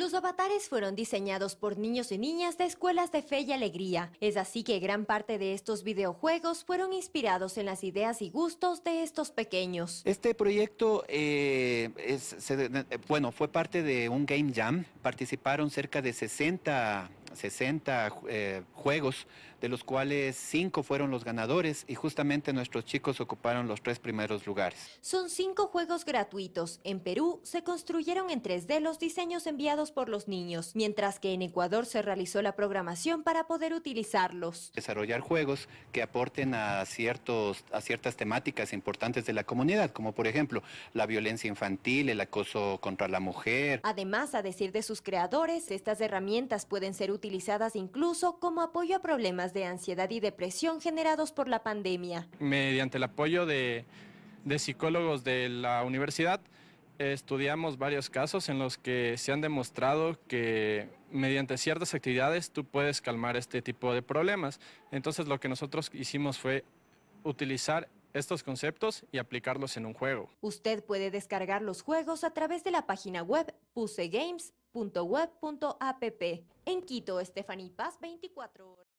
Los avatares fueron diseñados por niños y niñas de escuelas de fe y alegría. Es así que gran parte de estos videojuegos fueron inspirados en las ideas y gustos de estos pequeños. Este proyecto, eh, es, bueno, fue parte de un Game Jam. Participaron cerca de 60, 60 eh, juegos de los cuales cinco fueron los ganadores y justamente nuestros chicos ocuparon los tres primeros lugares. Son cinco juegos gratuitos. En Perú se construyeron en 3D los diseños enviados por los niños, mientras que en Ecuador se realizó la programación para poder utilizarlos. Desarrollar juegos que aporten a, ciertos, a ciertas temáticas importantes de la comunidad, como por ejemplo la violencia infantil, el acoso contra la mujer. Además, a decir de sus creadores, estas herramientas pueden ser utilizadas incluso como apoyo a problemas de ansiedad y depresión generados por la pandemia. Mediante el apoyo de, psicólogos de la universidad, estudiamos varios casos en los que se han demostrado que mediante ciertas actividades tú puedes calmar este tipo de problemas. Entonces lo que nosotros hicimos fue utilizar estos conceptos y aplicarlos en un juego. Usted puede descargar los juegos a través de la página web pusegames.web.app. En Quito, Stephanie Paz, 24 horas.